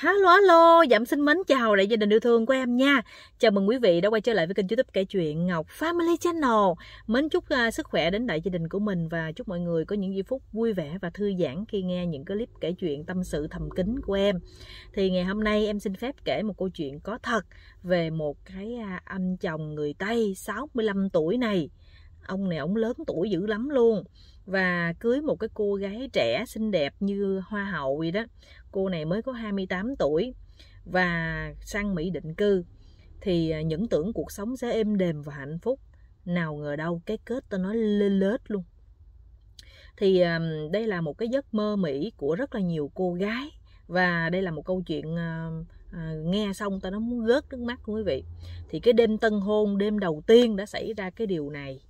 Hello hello, Dạm xin mến chào đại gia đình yêu thương của em nha Chào mừng quý vị đã quay trở lại với kênh youtube kể chuyện Ngọc Family Channel Mến chúc uh, sức khỏe đến đại gia đình của mình Và chúc mọi người có những giây phút vui vẻ và thư giãn Khi nghe những clip kể chuyện tâm sự thầm kín của em Thì ngày hôm nay em xin phép kể một câu chuyện có thật Về một cái uh, anh chồng người Tây 65 tuổi này Ông này ông lớn tuổi dữ lắm luôn và cưới một cái cô gái trẻ xinh đẹp như hoa hậu vậy đó cô này mới có 28 tuổi và sang Mỹ định cư thì à, những tưởng cuộc sống sẽ êm đềm và hạnh phúc nào ngờ đâu cái kết tôi nói lê lết luôn thì à, đây là một cái giấc mơ mỹ của rất là nhiều cô gái và đây là một câu chuyện à, nghe xong ta nó muốn rớt nước mắt quý vị thì cái đêm tân hôn đêm đầu tiên đã xảy ra cái điều này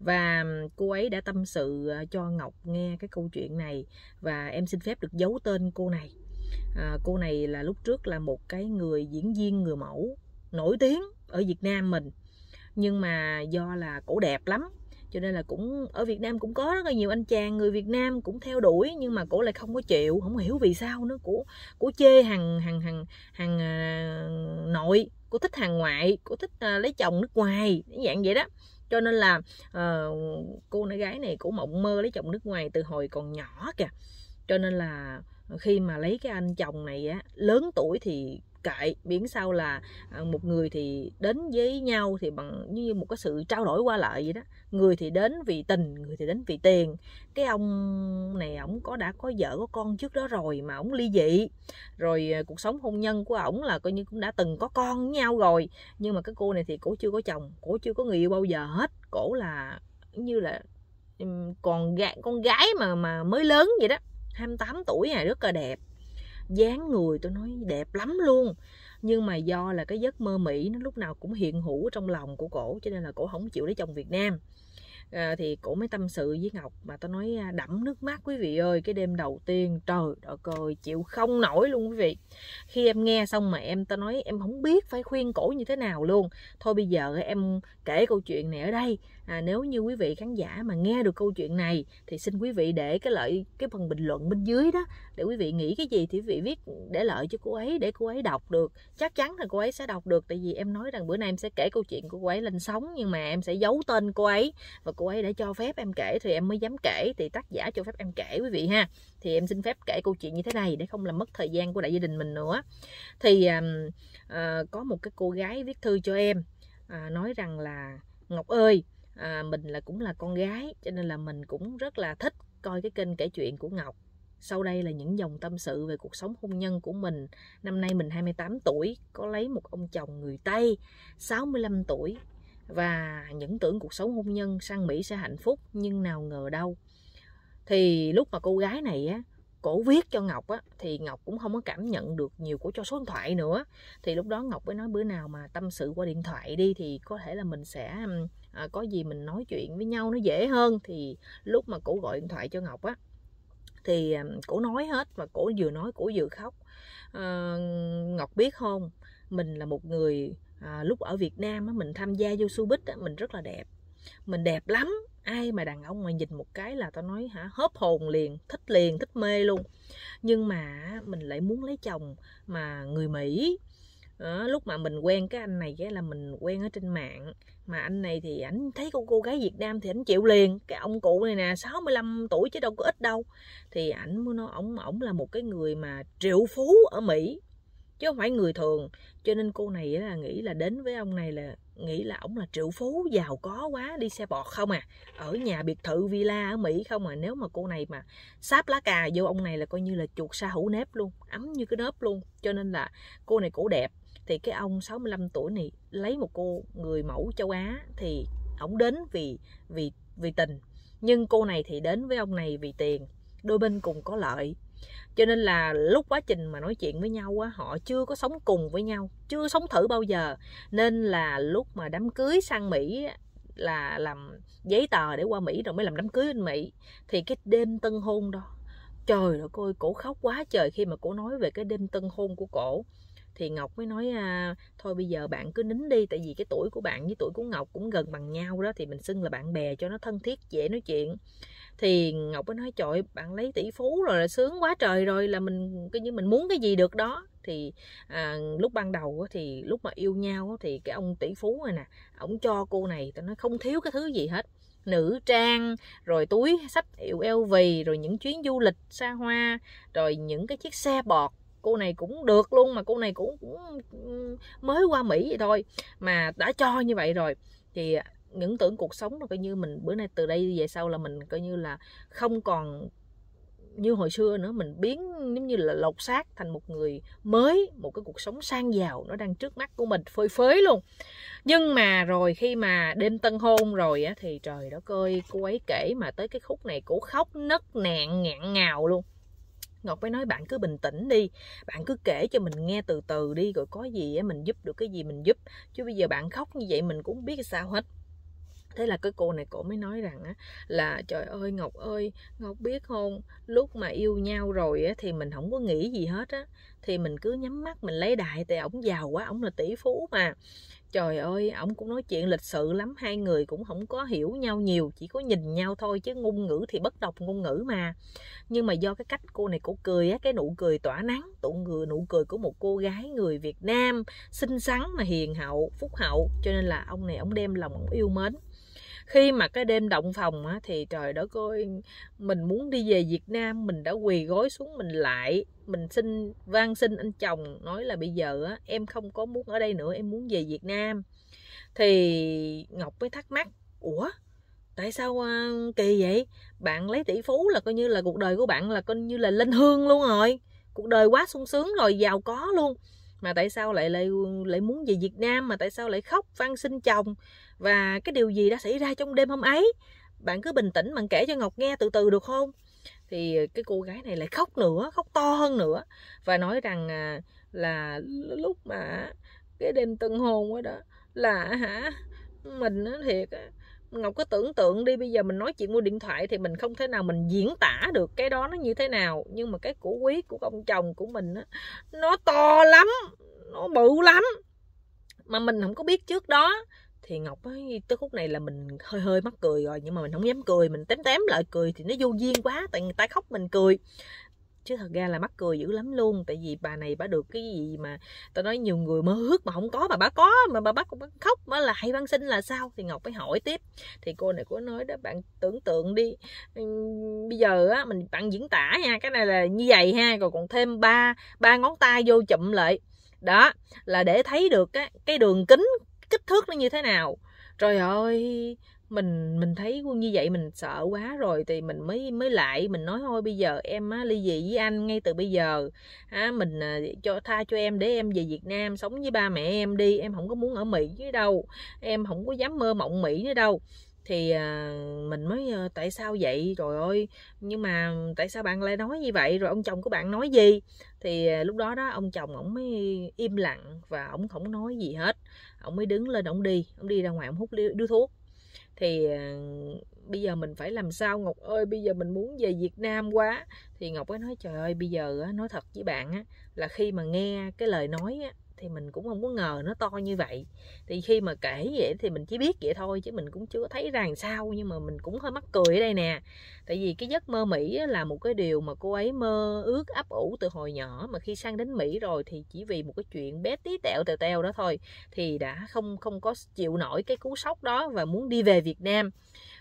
và cô ấy đã tâm sự ờ, cho Ngọc nghe cái câu chuyện này và em xin phép được giấu tên cô này à, cô này là lúc trước là một cái người diễn viên người mẫu nổi tiếng ở Việt Nam mình nhưng mà do là cổ đẹp lắm cho nên là cũng ở Việt Nam cũng có rất là nhiều anh chàng người Việt Nam cũng theo đuổi nhưng mà cổ lại không có chịu không hiểu vì sao nữa cổ cổ chê hàng hàng hàng hàng à, nội cổ thích hàng ngoại cổ thích à, lấy chồng nước ngoài dạng vậy đó cho nên là uh, cô nãy gái này cũng mộng mơ lấy chồng nước ngoài từ hồi còn nhỏ kìa cho nên là khi mà lấy cái anh chồng này á lớn tuổi thì kệ biến sau là à, một người thì đến với nhau thì bằng như một cái sự trao đổi qua lại vậy đó người thì đến vì tình người thì đến vì tiền cái ông này ổng có đã có vợ có con trước đó rồi mà ổng ly dị rồi à, cuộc sống hôn nhân của ổng là coi như cũng đã từng có con với nhau rồi nhưng mà cái cô này thì cổ chưa có chồng cổ chưa có người yêu bao giờ hết cổ là như là còn gái con gái mà mà mới lớn vậy đó 28 tuổi này rất là đẹp dáng người tôi nói đẹp lắm luôn nhưng mà do là cái giấc mơ mỹ nó lúc nào cũng hiện hữu trong lòng của cổ cho nên là cổ không chịu lấy chồng việt nam à, thì cổ mới tâm sự với ngọc mà tôi nói à, đẫm nước mắt quý vị ơi cái đêm đầu tiên trời đất ơi chịu không nổi luôn quý vị khi em nghe xong mà em ta nói em không biết phải khuyên cổ như thế nào luôn thôi bây giờ em kể câu chuyện này ở đây à, nếu như quý vị khán giả mà nghe được câu chuyện này thì xin quý vị để cái lợi cái phần bình luận bên dưới đó để quý vị nghĩ cái gì thì quý vị viết để lợi cho cô ấy để cô ấy đọc được chắc chắn là cô ấy sẽ đọc được tại vì em nói rằng bữa nay em sẽ kể câu chuyện của cô ấy lên sóng nhưng mà em sẽ giấu tên cô ấy và cô ấy đã cho phép em kể thì em mới dám kể thì tác giả cho phép em kể quý vị ha thì em xin phép kể câu chuyện như thế này để không làm mất thời gian của đại gia đình mình nữa thì à, à, có một cái cô gái viết thư cho em à, nói rằng là ngọc ơi à, mình là cũng là con gái cho nên là mình cũng rất là thích coi cái kênh kể chuyện của Ngọc sau đây là những dòng tâm sự về cuộc sống hôn nhân của mình. Năm nay mình 28 tuổi, có lấy một ông chồng người Tây, 65 tuổi và những tưởng cuộc sống hôn nhân sang Mỹ sẽ hạnh phúc nhưng nào ngờ đâu. Thì lúc mà cô gái này á cổ viết cho ngọc á thì ngọc cũng không có cảm nhận được nhiều của cho số điện thoại nữa thì lúc đó ngọc mới nói bữa nào mà tâm sự qua điện thoại đi thì có thể là mình sẽ à, có gì mình nói chuyện với nhau nó dễ hơn thì lúc mà cổ gọi điện thoại cho ngọc á thì cổ nói hết và cổ vừa nói cổ vừa khóc à, ngọc biết không mình là một người à, lúc ở việt nam á mình tham gia vô showbiz á mình rất là đẹp mình đẹp lắm ai mà đàn ông mà nhìn một cái là tao nói hả hớp hồn liền thích liền thích mê luôn nhưng mà mình lại muốn lấy chồng mà người mỹ đó, ờ, lúc mà mình quen cái anh này cái là mình quen ở trên mạng mà anh này thì ảnh thấy con cô gái Việt Nam thì ảnh chịu liền cái ông cụ này nè 65 tuổi chứ đâu có ít đâu thì ảnh muốn nói ổng ổng là một cái người mà triệu phú ở Mỹ chứ không phải người thường cho nên cô này là nghĩ là đến với ông này là nghĩ là ổng là triệu phú giàu có quá đi xe bọt không à ở nhà biệt thự villa ở mỹ không à nếu mà cô này mà sáp lá cà vô ông này là coi như là chuột sa hữu nếp luôn ấm như cái nếp luôn cho nên là cô này cổ đẹp thì cái ông 65 tuổi này lấy một cô người mẫu châu á thì ổng đến vì vì vì tình nhưng cô này thì đến với ông này vì tiền đôi bên cùng có lợi cho nên là lúc quá trình mà nói chuyện với nhau á họ chưa có sống cùng với nhau chưa sống thử bao giờ nên là lúc mà đám cưới sang mỹ là làm giấy tờ để qua mỹ rồi mới làm đám cưới bên mỹ thì cái đêm tân hôn đó trời ơi cô cổ khóc quá trời khi mà cổ nói về cái đêm tân hôn của cổ thì ngọc mới nói à, thôi bây giờ bạn cứ nín đi tại vì cái tuổi của bạn với tuổi của ngọc cũng gần bằng nhau đó thì mình xưng là bạn bè cho nó thân thiết dễ nói chuyện thì ngọc mới nói trời bạn lấy tỷ phú rồi là sướng quá trời rồi là mình cái như mình muốn cái gì được đó thì à, lúc ban đầu thì lúc mà yêu nhau thì cái ông tỷ phú này nè ổng cho cô này tao nói không thiếu cái thứ gì hết nữ trang rồi túi sách hiệu LV rồi những chuyến du lịch xa hoa rồi những cái chiếc xe bọt cô này cũng được luôn mà cô này cũng, cũng mới qua mỹ vậy thôi mà đã cho như vậy rồi thì à, những tưởng cuộc sống là coi như mình bữa nay từ đây về sau là mình coi như là không còn như hồi xưa nữa mình biến giống như là lột xác thành một người mới một cái cuộc sống sang giàu nó đang trước mắt của mình phơi phới luôn nhưng mà rồi khi mà đêm tân hôn rồi á thì trời đó ơi cô ấy kể mà tới cái khúc này cũng khóc nấc nạn ngạn ngào luôn Ngọc mới nói bạn cứ bình tĩnh đi Bạn cứ kể cho mình nghe từ từ đi Rồi có gì mình giúp được cái gì mình giúp Chứ bây giờ bạn khóc như vậy mình cũng không biết sao hết thế là cái cô này cổ mới nói rằng á là trời ơi ngọc ơi ngọc biết không lúc mà yêu nhau rồi á thì mình không có nghĩ gì hết á thì mình cứ nhắm mắt mình lấy đại tại ổng giàu quá ổng là tỷ phú mà trời ơi ổng cũng nói chuyện lịch sự lắm hai người cũng không có hiểu nhau nhiều chỉ có nhìn nhau thôi chứ ngôn ngữ thì bất đọc ngôn ngữ mà nhưng mà do cái cách cô này cổ cười á cái nụ cười tỏa nắng tụ người nụ cười của một cô gái người việt nam xinh xắn mà hiền hậu phúc hậu cho nên là ông này ông đem lòng ông yêu mến khi mà cái đêm động phòng á, thì trời đất ơi mình muốn đi về Việt Nam mình đã quỳ gối xuống mình lại mình xin van xin anh chồng nói là bây giờ á, em không có muốn ở đây nữa em muốn về Việt Nam thì Ngọc mới thắc mắc ủa tại sao uh, kỳ vậy bạn lấy tỷ phú là coi như là cuộc đời của bạn là coi như là lên hương luôn rồi cuộc đời quá sung sướng rồi giàu có luôn mà tại sao lại lại lại muốn về Việt Nam mà tại sao lại khóc van xin chồng và cái điều gì đã xảy ra trong đêm hôm ấy bạn cứ bình tĩnh bạn kể cho Ngọc nghe từ từ được không thì cái cô gái này lại khóc nữa khóc to hơn nữa và nói rằng à, là lúc mà cái đêm tân hôn đó là hả mình nó thiệt ngọc cứ tưởng tượng đi bây giờ mình nói chuyện mua điện thoại thì mình không thể nào mình diễn tả được cái đó nó như thế nào nhưng mà cái của quý của ông chồng của mình á nó to lắm nó bự lắm mà mình không có biết trước đó thì ngọc ấy, tới khúc này là mình hơi hơi mắc cười rồi nhưng mà mình không dám cười mình tém tém lại cười thì nó vô duyên quá tại người ta khóc mình cười chứ thật ra là mắc cười dữ lắm luôn tại vì bà này bà được cái gì mà tao nói nhiều người mơ ước mà không có mà bà có mà bà bắt khóc mà hay văn sinh là sao thì ngọc mới hỏi tiếp thì cô này có nói đó bạn tưởng tượng đi bây giờ á mình bạn diễn tả nha cái này là như vậy ha rồi còn thêm ba ba ngón tay vô chụm lại đó là để thấy được cái, cái đường kính kích thước nó như thế nào trời ơi mình mình thấy như vậy mình sợ quá rồi thì mình mới mới lại mình nói thôi bây giờ em á, ly dị với anh ngay từ bây giờ á, mình à, cho tha cho em để em về Việt Nam sống với ba mẹ em đi em không có muốn ở Mỹ nữa đâu em không có dám mơ mộng Mỹ nữa đâu thì à, mình mới à, tại sao vậy trời ơi nhưng mà tại sao bạn lại nói như vậy rồi ông chồng của bạn nói gì thì à, lúc đó đó ông chồng ổng mới im lặng và ổng không nói gì hết ổng mới đứng lên ổng đi ổng đi ra ngoài ổng hút điếu thuốc thì à, bây giờ mình phải làm sao ngọc ơi bây giờ mình muốn về việt nam quá thì ngọc ấy nói trời ơi bây giờ nói thật với bạn á là khi mà nghe cái lời nói á thì mình cũng không có ngờ nó to như vậy thì khi mà kể vậy thì mình chỉ biết vậy thôi chứ mình cũng chưa thấy rằng sao nhưng mà mình cũng hơi mắc cười ở đây nè tại vì cái giấc mơ mỹ là một cái điều mà cô ấy mơ ước ấp ủ từ hồi nhỏ mà khi sang đến mỹ rồi thì chỉ vì một cái chuyện bé tí tẹo tẹo tẹo đó thôi thì đã không không có chịu nổi cái cú sốc đó và muốn đi về việt nam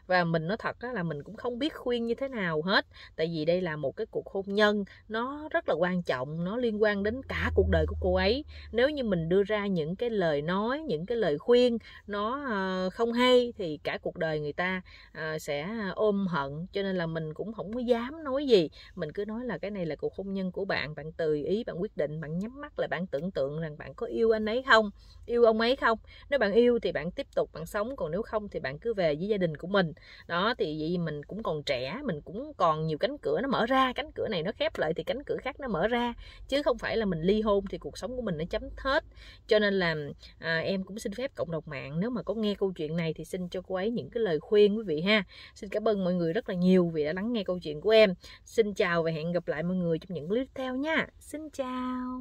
và mình nói thật là mình cũng không biết khuyên như thế nào hết tại vì đây là một cái cuộc hôn nhân nó rất là quan trọng nó liên quan đến cả cuộc đời của cô ấy nếu như mình đưa ra những cái lời nói những cái lời khuyên nó ờ, không hay thì cả cuộc đời người ta ờ, sẽ ôm hận cho nên là mình cũng không có dám nói gì mình cứ nói là cái này là cuộc hôn nhân của bạn bạn tùy ý bạn quyết định bạn nhắm mắt là bạn tưởng tượng rằng bạn có yêu anh ấy không yêu ông ấy không nếu bạn yêu thì bạn tiếp tục bạn sống còn nếu không thì bạn cứ về với gia đình của mình đó thì vậy mình cũng còn trẻ mình cũng còn nhiều cánh cửa nó mở ra cánh cửa này nó khép lại thì cánh cửa khác nó mở ra chứ không phải là mình ly hôn thì cuộc sống của mình nó chấm hết cho nên là à, em cũng xin phép cộng đồng mạng nếu mà có nghe câu chuyện này thì xin cho cô ấy những cái lời khuyên quý vị ha xin cảm ơn mọi người rất là nhiều vì đã lắng nghe câu chuyện của em xin chào và hẹn gặp lại mọi người trong những clip tiếp theo nha xin chào